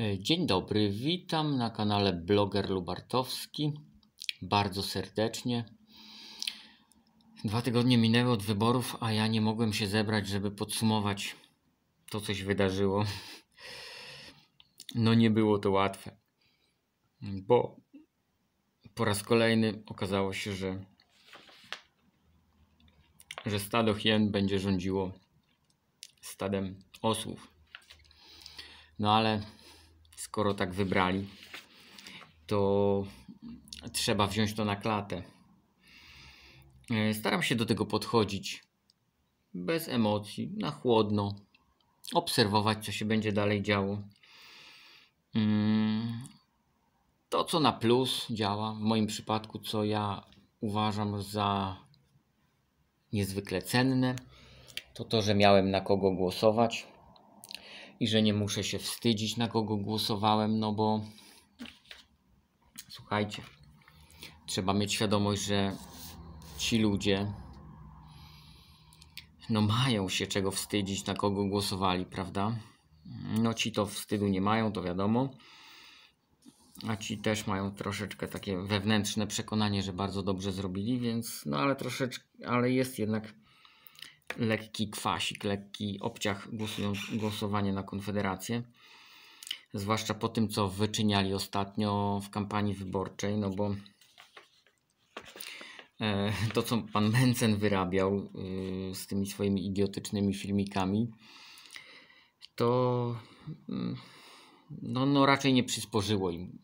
E, dzień dobry, witam na kanale Bloger Lubartowski bardzo serdecznie. Dwa tygodnie minęły od wyborów, a ja nie mogłem się zebrać, żeby podsumować to, co się wydarzyło. No nie było to łatwe, bo po raz kolejny okazało się, że, że stado hien będzie rządziło stadem osłów. No ale skoro tak wybrali, to trzeba wziąć to na klatę. E, staram się do tego podchodzić bez emocji, na chłodno, obserwować, co się będzie dalej działo. Mm, to, co na plus działa, w moim przypadku, co ja uważam za niezwykle cenne, to to, że miałem na kogo głosować i że nie muszę się wstydzić, na kogo głosowałem, no bo słuchajcie, trzeba mieć świadomość, że ci ludzie no mają się czego wstydzić, na kogo głosowali, prawda? No ci to wstydu nie mają, to wiadomo. A ci też mają troszeczkę takie wewnętrzne przekonanie, że bardzo dobrze zrobili, więc no ale troszeczkę, ale jest jednak lekki kwasik, lekki obciach głosując głosowanie na Konfederację. Zwłaszcza po tym, co wyczyniali ostatnio w kampanii wyborczej, no bo e, to, co pan Mencen wyrabiał e, z tymi swoimi idiotycznymi filmikami, to mm, no, no raczej nie przysporzyło im,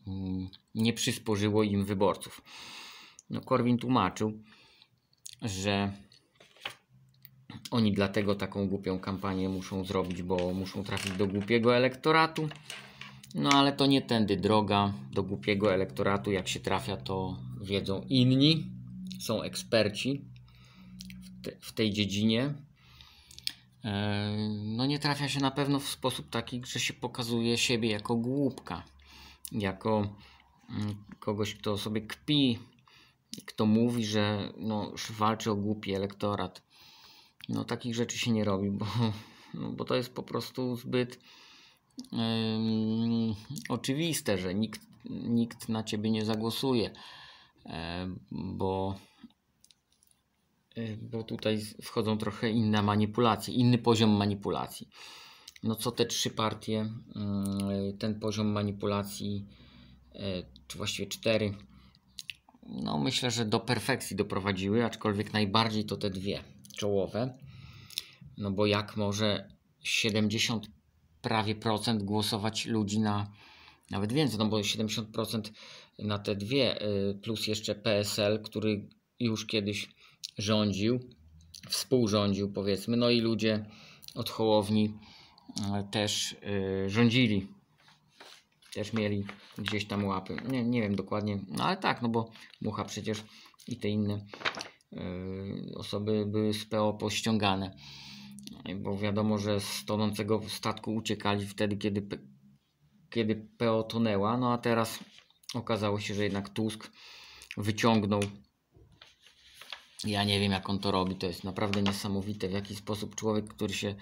nie przysporzyło im wyborców. No, Korwin tłumaczył, że oni dlatego taką głupią kampanię muszą zrobić, bo muszą trafić do głupiego elektoratu. No ale to nie tędy droga do głupiego elektoratu. Jak się trafia, to wiedzą inni, są eksperci w, te, w tej dziedzinie. E, no nie trafia się na pewno w sposób taki, że się pokazuje siebie jako głupka, jako mm, kogoś, kto sobie kpi, kto mówi, że no, walczy o głupi elektorat no takich rzeczy się nie robi, bo, no, bo to jest po prostu zbyt oczywiste, że nikt, nikt na ciebie nie zagłosuje, bo, bo tutaj wchodzą trochę inne manipulacje, inny poziom manipulacji. No co te trzy partie, mm, ten poziom manipulacji, e, czy właściwie cztery, no myślę, że do perfekcji doprowadziły, aczkolwiek najbardziej to te dwie czołowe, no bo jak może 70 prawie procent głosować ludzi na nawet więcej, no bo 70% na te dwie, y, plus jeszcze PSL, który już kiedyś rządził, współrządził powiedzmy, no i ludzie od Hołowni y, też y, rządzili, też mieli gdzieś tam łapy, nie, nie wiem dokładnie, no ale tak, no bo Mucha przecież i te inne Y, osoby były z PO pościągane. Bo wiadomo, że z tonącego statku uciekali wtedy, kiedy, kiedy PO tonęła. No a teraz okazało się, że jednak Tusk wyciągnął. Ja nie wiem, jak on to robi. To jest naprawdę niesamowite, w jaki sposób człowiek, który się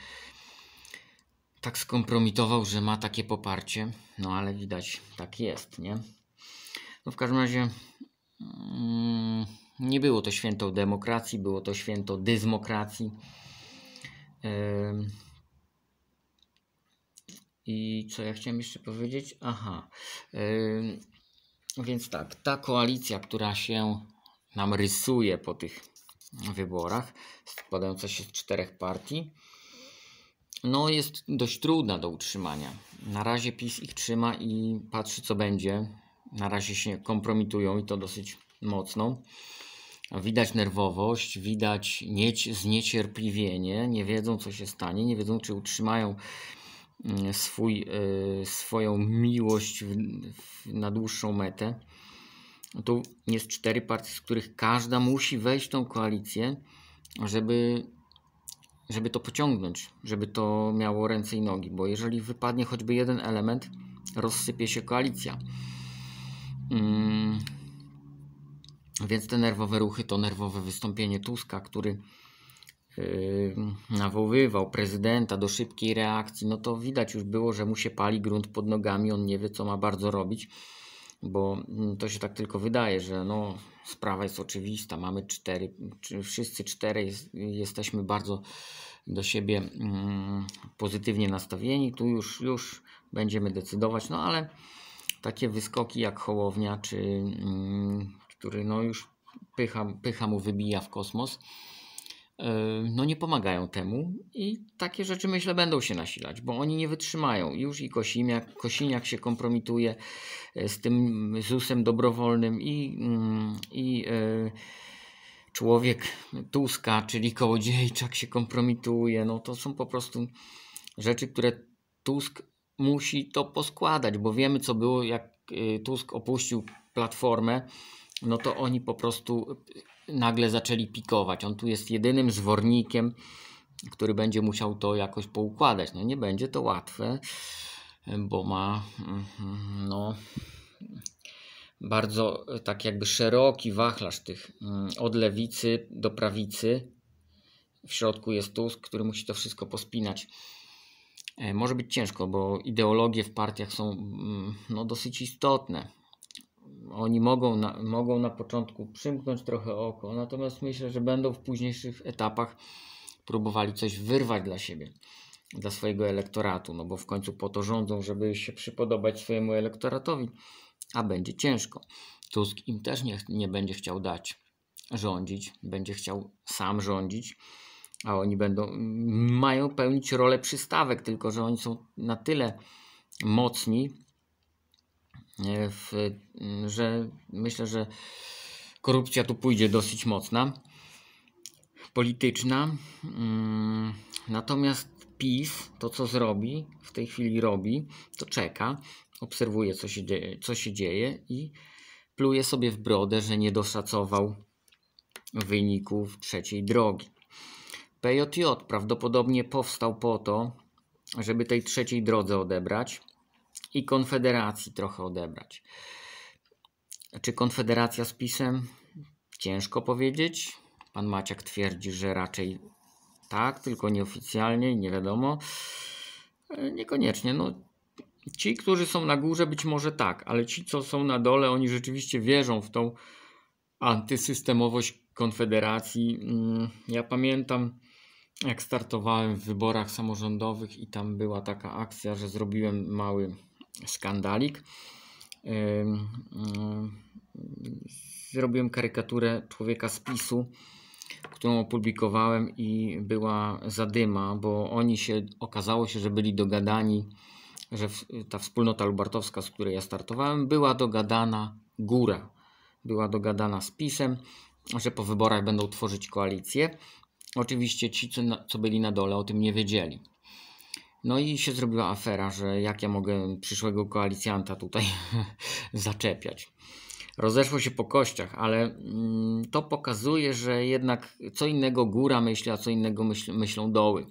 tak skompromitował, że ma takie poparcie. No ale widać, tak jest, nie? No w każdym razie. Mm, nie było to święto demokracji, było to święto dyzmokracji. I co ja chciałem jeszcze powiedzieć? Aha. Więc tak, ta koalicja, która się nam rysuje po tych wyborach, składająca się z czterech partii, no jest dość trudna do utrzymania. Na razie PiS ich trzyma i patrzy co będzie. Na razie się kompromitują i to dosyć mocno. Widać nerwowość, widać nieć, zniecierpliwienie, nie wiedzą co się stanie, nie wiedzą czy utrzymają mm, swój, e, swoją miłość w, w, na dłuższą metę. No tu jest cztery partie, z których każda musi wejść w tą koalicję, żeby, żeby to pociągnąć, żeby to miało ręce i nogi, bo jeżeli wypadnie choćby jeden element, rozsypie się koalicja. Hmm. Więc te nerwowe ruchy to nerwowe wystąpienie Tuska, który yy, nawoływał prezydenta do szybkiej reakcji. No to widać już było, że mu się pali grunt pod nogami, on nie wie co ma bardzo robić, bo mm, to się tak tylko wydaje, że no, sprawa jest oczywista. Mamy cztery, wszyscy cztery jest, jesteśmy bardzo do siebie mm, pozytywnie nastawieni. Tu już, już będziemy decydować, no ale takie wyskoki jak Hołownia czy mm, który no już pycha, pycha mu wybija w kosmos, e, no nie pomagają temu i takie rzeczy myślę będą się nasilać, bo oni nie wytrzymają. Już i Kosiniak, Kosiniak się kompromituje e, z tym ZUS-em dobrowolnym i, mm, i e, człowiek Tuska, czyli Kołodziejczak się kompromituje. No to są po prostu rzeczy, które Tusk musi to poskładać, bo wiemy co było jak Tusk opuścił Platformę no to oni po prostu y, nagle zaczęli pikować. On tu jest jedynym zwornikiem, który będzie musiał to jakoś poukładać. No nie będzie to łatwe, bo ma mhm, no, bardzo y, tak jakby szeroki wachlarz tych mm, od lewicy do prawicy. W środku jest Tusk, który musi to wszystko pospinać. E, może być ciężko, bo ideologie w partiach są mm, no, dosyć istotne oni mogą na, mogą na początku przymknąć trochę oko, natomiast myślę, że będą w późniejszych etapach próbowali coś wyrwać dla siebie, dla swojego elektoratu, no bo w końcu po to rządzą, żeby się przypodobać swojemu elektoratowi, a będzie ciężko. Tusk im też nie, nie będzie chciał dać rządzić, będzie chciał sam rządzić, a oni będą, mają pełnić rolę przystawek, tylko że oni są na tyle mocni, w, mm, że myślę, że korupcja tu pójdzie dosyć mocna, polityczna. Mm, natomiast PiS to, co zrobi, w tej chwili robi, to czeka, obserwuje, co się dzieje, co się dzieje i pluje sobie w brodę, że nie doszacował wyników trzeciej drogi. PJJ prawdopodobnie powstał po to, żeby tej trzeciej drodze odebrać, i Konfederacji trochę odebrać. Czy Konfederacja z PiSem? Ciężko powiedzieć. Pan Maciak twierdzi, że raczej tak, tylko nieoficjalnie i nie wiadomo. E, niekoniecznie. No, ci, którzy są na górze, być może tak, ale ci, co są na dole, oni rzeczywiście wierzą w tą antysystemowość Konfederacji. Mm, ja pamiętam jak startowałem w wyborach samorządowych i tam była taka akcja, że zrobiłem mały skandalik. Y, zrobiłem karykaturę człowieka z PiSu, którą opublikowałem i była zadyma, bo oni się, okazało się, że byli dogadani, że ta wspólnota lubartowska, z której ja startowałem, była dogadana góra. Była dogadana z PiSem, że po wyborach będą tworzyć koalicję Oczywiście ci, co, na, co byli na dole, o tym nie wiedzieli. No i się zrobiła afera, że jak ja mogę przyszłego koalicjanta tutaj zaczepiać. Rozeszło się po kościach, ale mm, to pokazuje, że jednak co innego góra myśli, a co innego myśl, myślą doły.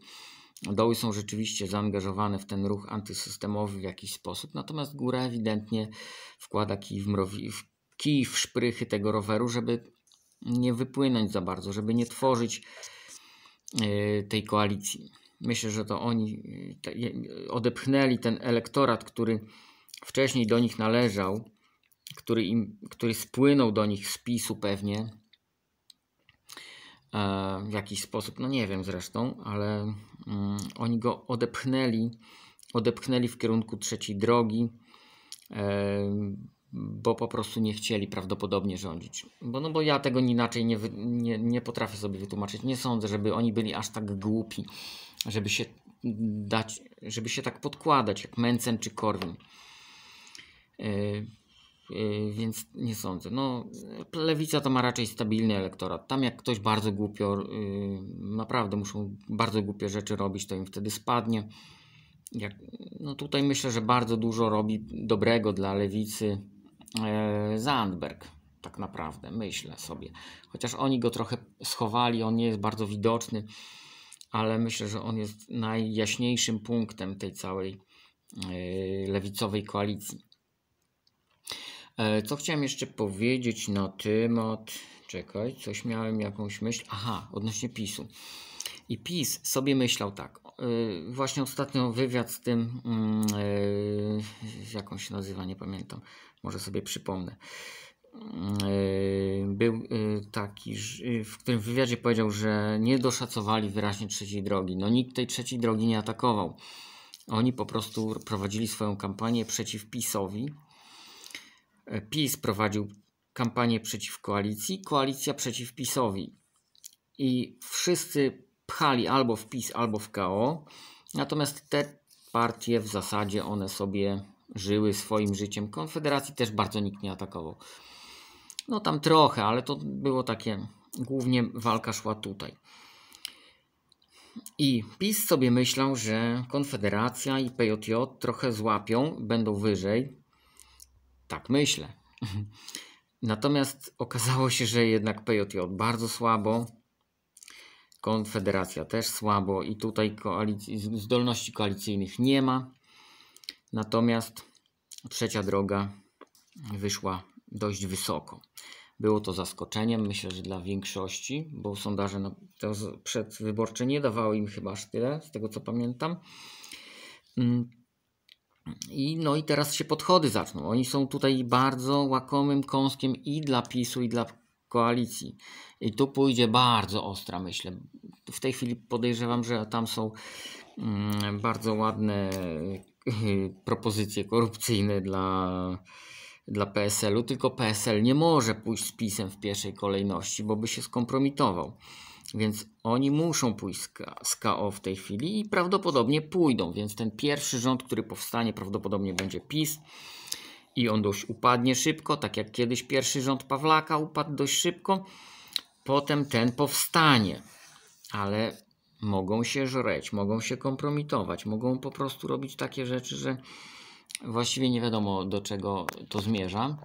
Doły są rzeczywiście zaangażowane w ten ruch antysystemowy w jakiś sposób, natomiast góra ewidentnie wkłada kij w, mrowi, w, kij w szprychy tego roweru, żeby nie wypłynąć za bardzo, żeby nie tworzyć Y, tej koalicji. Myślę, że to oni y, odepchnęli ten elektorat, który wcześniej do nich należał, który, im, który spłynął do nich z PiSu pewnie e, w jakiś sposób, no nie wiem zresztą, ale mm, oni go odepchnęli, odepchnęli w kierunku trzeciej drogi. E, bo po prostu nie chcieli prawdopodobnie rządzić. Bo, no bo ja tego inaczej nie, nie, nie potrafię sobie wytłumaczyć. Nie sądzę, żeby oni byli aż tak głupi, żeby się dać, żeby się tak podkładać jak Mencen czy Korwin. Yy, yy, więc nie sądzę. No, lewica to ma raczej stabilny elektorat. Tam jak ktoś bardzo głupio, yy, naprawdę muszą bardzo głupie rzeczy robić, to im wtedy spadnie. Jak, no tutaj myślę, że bardzo dużo robi dobrego dla lewicy E, Zandberg, tak naprawdę, myślę sobie. Chociaż oni go trochę schowali, on nie jest bardzo widoczny, ale myślę, że on jest najjaśniejszym punktem tej całej e, lewicowej koalicji. E, co chciałem jeszcze powiedzieć na no, tym od... Czekaj, coś miałem, jakąś myśl. Aha, odnośnie PiSu. I PiS sobie myślał tak, Y, właśnie ostatnio wywiad z tym, y, y, jaką się nazywa, nie pamiętam, może sobie przypomnę. Był taki, w którym wywiadzie powiedział, że nie doszacowali wyraźnie trzeciej drogi. No nikt tej trzeciej drogi nie atakował. Oni po prostu prowadzili swoją kampanię przeciw PiSowi. E, PiS prowadził kampanię przeciw koalicji, koalicja przeciw PiSowi. I wszyscy pchali albo w PiS, albo w KO. Natomiast te partie w zasadzie one sobie żyły swoim życiem. Konfederacji też bardzo nikt nie atakował. No tam trochę, ale to było takie, głównie walka szła tutaj. I PiS sobie myślał, że Konfederacja i PJJ trochę złapią, będą wyżej. Tak myślę. Natomiast okazało się, że jednak PJJ bardzo słabo. Konfederacja też słabo i tutaj koalicji, zdolności koalicyjnych nie ma. Natomiast trzecia droga wyszła dość wysoko. Było to zaskoczeniem, myślę, że dla większości, bo sondaże no, to przedwyborcze nie dawały im chyba aż tyle, z tego co pamiętam. Mm. I, no i teraz się podchody zaczną. Oni są tutaj bardzo łakomym kąskiem i dla PiSu, i dla koalicji. I tu pójdzie bardzo ostra, myślę. W tej chwili podejrzewam, że tam są mm, bardzo ładne propozycje korupcyjne dla, dla PSL-u, tylko PSL nie może pójść z PiSem w pierwszej kolejności, bo by się skompromitował. Więc oni muszą pójść z KO w tej chwili i prawdopodobnie pójdą. Więc ten pierwszy rząd, który powstanie, prawdopodobnie będzie PiS i on dość upadnie szybko, tak jak kiedyś pierwszy rząd Pawlaka upadł dość szybko. Potem ten powstanie, ale mogą się żreć, mogą się kompromitować, mogą po prostu robić takie rzeczy, że właściwie nie wiadomo do czego to zmierza.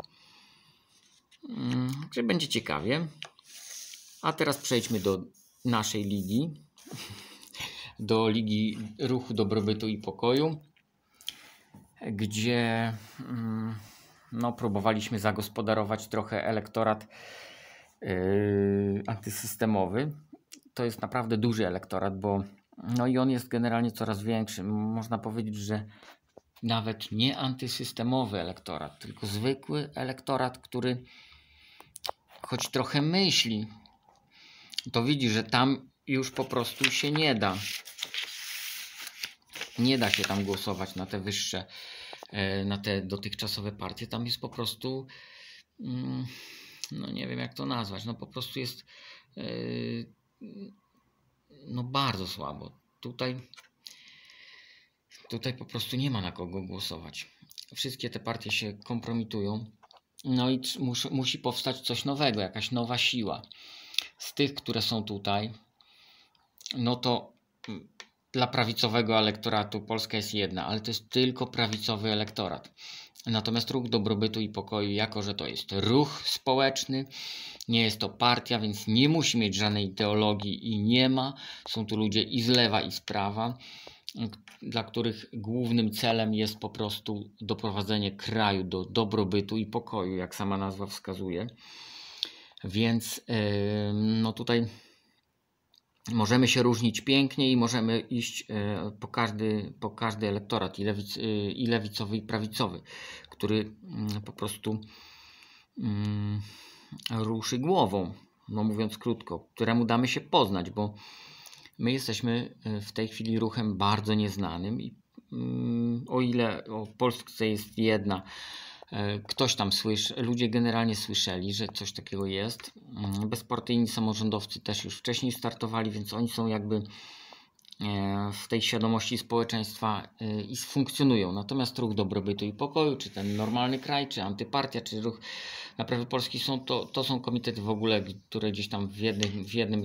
Mm, także będzie ciekawie. A teraz przejdźmy do naszej ligi, do Ligi Ruchu Dobrobytu i Pokoju gdzie mm, no, próbowaliśmy zagospodarować trochę elektorat yy, antysystemowy. To jest naprawdę duży elektorat, bo no i on jest generalnie coraz większy. Można powiedzieć, że nawet nie antysystemowy elektorat, tylko zwykły elektorat, który choć trochę myśli, to widzi, że tam już po prostu się nie da. Nie da się tam głosować na te wyższe, e, na te dotychczasowe partie. Tam jest po prostu, mm, no nie wiem jak to nazwać, no po prostu jest e, no bardzo słabo. Tutaj, tutaj po prostu nie ma na kogo głosować. Wszystkie te partie się kompromitują. No i mus, musi powstać coś nowego, jakaś nowa siła. Z tych, które są tutaj, no to mm, dla prawicowego elektoratu Polska jest jedna, ale to jest tylko prawicowy elektorat. Natomiast ruch dobrobytu i pokoju, jako że to jest ruch społeczny, nie jest to partia, więc nie musi mieć żadnej ideologii i nie ma. Są tu ludzie i z lewa, i z prawa, dla których głównym celem jest po prostu doprowadzenie kraju do dobrobytu i pokoju, jak sama nazwa wskazuje. Więc yy, no tutaj możemy się różnić pięknie i możemy iść e, po każdy, po każdy elektorat, i, lewic, e, i lewicowy, i prawicowy, który mm, po prostu mm, ruszy głową, no mówiąc krótko, któremu damy się poznać, bo my jesteśmy e, w tej chwili ruchem bardzo nieznanym i mm, o ile o Polsce jest jedna E, ktoś tam słyszy, ludzie generalnie słyszeli, że coś takiego jest. Mm, bezpartyjni samorządowcy też już wcześniej startowali, więc oni są jakby e, w tej świadomości społeczeństwa e, i funkcjonują. Natomiast ruch dobrobytu i pokoju, czy ten normalny kraj, czy antypartia, czy ruch naprawy Polski są to, to są komitety w ogóle, które gdzieś tam w jednym, w jednym